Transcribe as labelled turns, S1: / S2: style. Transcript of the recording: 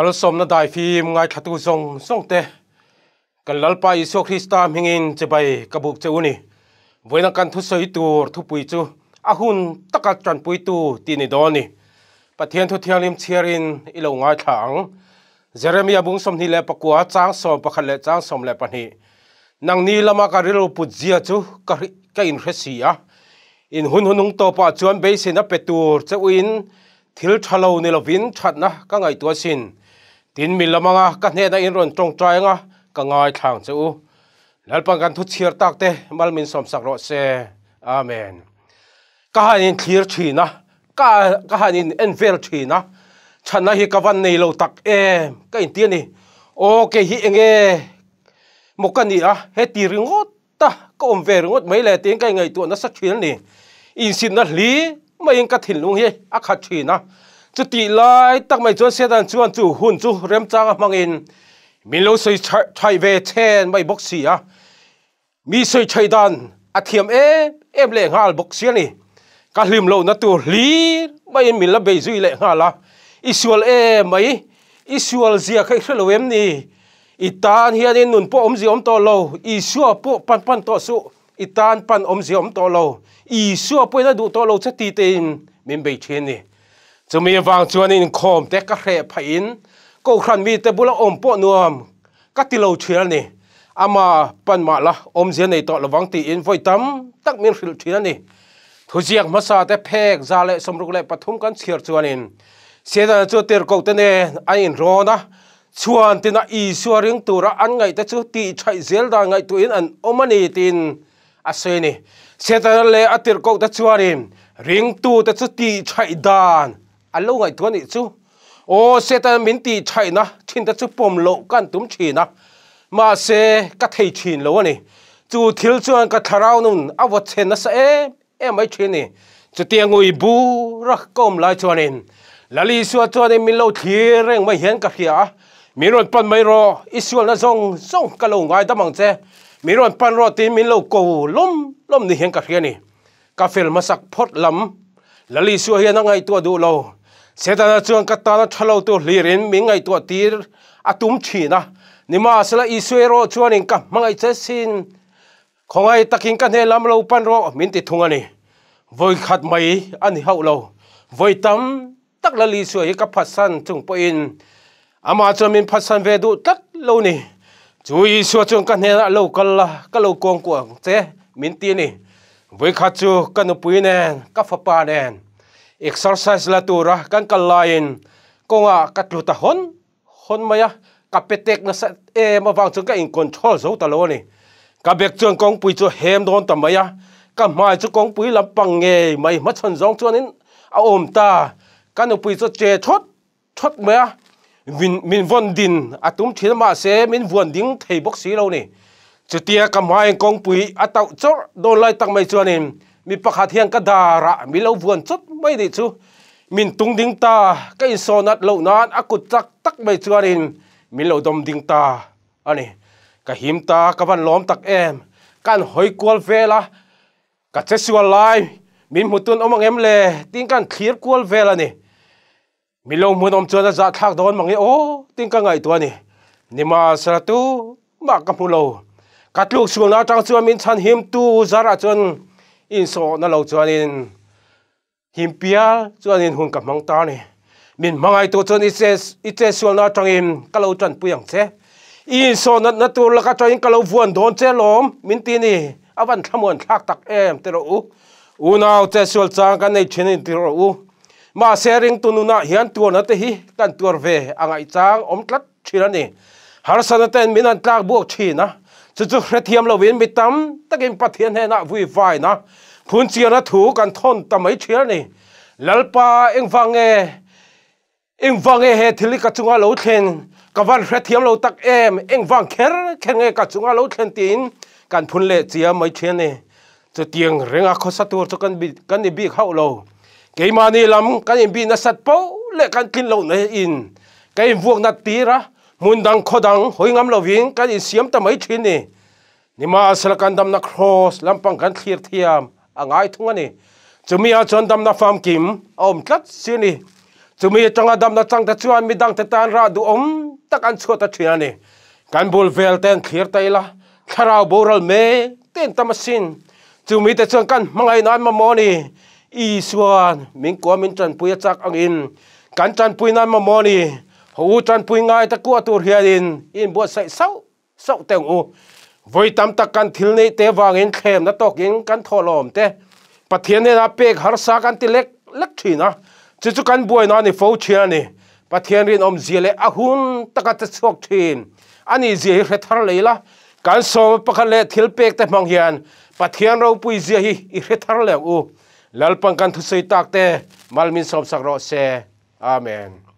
S1: าลสมนาไดฟิมไงทัตุทงส่งเตะกันลลไปสุคริสตามิงินจะไปกระบุกเจ้านี่ไว้นักการทุสอยตัวทุปุยจูอาหุนตะกัดจันปุยตูตีนิดอนีประเทนทุเทียนลิมเชียรินอีหลงไงถังเจเรมียบุงสมนีแลประกวาจ้างสมประคันเลจ้างสมเละันีนางนีละมาการิโรปุจียจูกะกะอินเฮสียอินหุนหุนงตโตปะจวนเบสินาเปตูเจ้าอินทิลชะเลในลลวินชัดนะก็ไงตัวสิน tin mi lamanga ka hne na in ron tong trainga ka ngai thang chu bằng kan thu chiar tak te malmin som sạc ro xe amen các han in clear thi na các ka han in envel thi na chân na hi các văn nei lo tak em ka in ti ni o ke hi enge mokani a he ti ngót ta ka om ve ringot mấy le tiếng cái ngày tu nó sắc thiền ni in xin na hli mai in ka thin luôn hi ác hạt thi na จุดตีไล่ตักไม่จวนเสียดันจวนจู่หุ่นจู่เรียมจางมังอินมีโลสวยไทยเวเทนไม่บกเสียมีสวยไทยดันอาเทียมเอเอ็มเล่งฮาลบกเสียนี่การลืมโลนัตัวลีไม่มีละเบยจุยเล่งฮาละอิสวลเอไม่อิสวลเสียใครเสลเวมนี่อิตานเฮียนี่นุ่นปอมเสียอมโตโลอิสวปปันปันโตสุอิตานปันอมเสียอมโตโลอิสวปวยน่าดูโตโลสตีเต็มมีเบยเชนนี่จะมีวางจวนอินคอมแต่กระเรพอินก็ครันมีแต่บุลอมปอนวมก็ติโลเชียนี่อามาปันมาละอมเสียในต่อระวังตีอินไฟตั้มตักมีริลเชียนี่ทุเจียงมาซาแต่เพกซาเลสมรุกเลปทุมกันเชียร์จวนอินเสียดานจวเตียร์กอกเตเนอันอินรอนะชวนตินะอีชัวริงตัวระอันไงแต่จวตีใช้เซลดาไงตัวอินอันอมันอีตินอาศัยนี่เสียดานเลอติร์กอกแต่จวนอินริงตัวแต่จวตีใช้ดานอันลูกไงตัวนี้จูโอ้เสตันมินตีใช่นะทินตะจูปมโลกันตุ้มฉีนะมาเสกัทเฮชินโลนี่จูทิลจวนกัทราวนุนอวัตเชนะเสเอเอไม่ชินี่จูเตียงุยบูรักกมลายจวนินลาลีสวดจวนินมิโลทีเร่งไม่เห็นกับเฮียมีรถปันไม่รออิสวลนะจงจงกะโลงไงตะมังเจมีรถปันรอตีมิโลโกล้มล้มนี่เห็นกับเฮียนี่กาเฟลมาสักพดลำลาลีสวเฮียนังไงตัวดูโล À, sẽ ta setana chuan katana thalo tu hlirin mi ngai tu tir atum thina nima sala isuero chuan in ka xin, không ai ta takin ka hệ làm lâu pan ro min ti anh, với khát khat anh ani lâu, với tâm tam là lì li suai phát san chung po in à cho mình phát san về du tak lâu ni chú ý isu chuan ka ne lâu cả là ka lâu kong ko che min ti ni với khát chú ka nu pui nè, ka fa pa nè exercise la tura kan kalain konga katluta hon hon maya kapetek na sa e mawang chung ka in control zo ta lo ni ka bek chuang kong pui chu hem don ta maya ka mai chu kong pui lam pang nge mai ma chon zong chuan in a om ta kan pui chu che thot thot maya min min von din atum thil ma se min von ding thei bok si lo ni chutia ka mai kong pui atau chor don lai tak mai chuan in mi pakhat hian ka ra, mi lo vuan chot mai dei chu min tung ding ta ka in so nat lo nan a kut chak tak mai chuan in mi lo dom ding ta ani ka him ta ka van lom tak em kan hoi kwal vela ka che sual lai min mutun omang em le ting kan clear kwal vela ni mi lo mun om chuan za thak don mangi o e, ting ka ngai tu ani nima saratu ma ka mu lo katluk sual na tang chuan min chan him tu zara chuan อินโซน่เราจวนินหิมพิอาจวนินหุ่นกับมังตาเนี่ยมินมังไอตัวจวนอิเซอิเซส่วนนัดจังอินก็เราจวนปุยังเซอินโซน่นั่ดตัวละก็จอินก็เราวนโดนเซลอมมินตินี่อวันขั้งมวลทักตักเอ็มเทโรอุอูนาอวเซส่วนจางกันในเชนินเทโรอุมาเสริงตุนุนาเฮียนตัวนัดเฮกันตัวเวอังไอจางอมตัดชิรันนี่ฮาร์สันนัดเต็มมินันตากบวกชีนะจะจุเรทียมเราเวียนไปตั้มตะกินปะเทียนให้นะวุ่นวายนะพูนเจียนะถูกันทนตั้มไม่เชียร์นี่ลลปาเอ็งฟังเอเอ็งฟังเอเฮทิลิกจุงอาโลเทนกวันเรทียมเราตักเอ็มเอ็งฟังเคอร์เคงเอกจุงอาโลเทนตีนกันพูนเละเจียไม่เชียร์นี่จะเตียงเริงอาคสัตัวจะกันบีกันบีเข้าเราเกี่ยมานี่ลำกันบีนัสัตเป้าเละกันกินเราในอินกันวงนัดตีระมุนดังขดังหอยงำลวิงกันอินเสียมตะไม่ชินนี่นิมาสละกันดำนักครอสลำปังกันเทียร์เทียมอ่างไอทุ่งนี่จะมีอาจารย์ดำนักฟาร์มกิมอมจัดสินี่จะมีจังอาดำนักจังตะชวนมีดังตะตานราดูอมตะกันชวตะเทียนี่กันบุลเวลเต้นเทียร์ไตละคาราบูรัลเมเต้นตะมสินจะมีแต่ชวนกันมังไงนานมามอนี่อีสวนมิงกัวมิงจันปุยจักอังอินกันจันปุยนานมามอนี่หูจันพุยง่ายตะกัวตัวเฮียดินอินบวชใส่เศร้าเศร้าเต่งอูว้ยตมตะกันทิลในเตวางเงินเข้มนะตกเงินกันทอลอมเตปะเทียนเนี่ยนะเป็กฮารสากันติเล็กเล็กทีนะจิจุกันบวยนอนนี่โฟเชียนี่ปะเทียนเรียนอมเจียเลอหุนตะกัดตะชกทีนอันนี้เจียเรทารเลยละการสอบประคันเลทิลเป็กแต่มองเฮียนปะเทียนเราปุยเจียฮเรทารเลยอูแล้วปังกันทุสัยตากเตมัลมินสอบสักรอเซอาเมน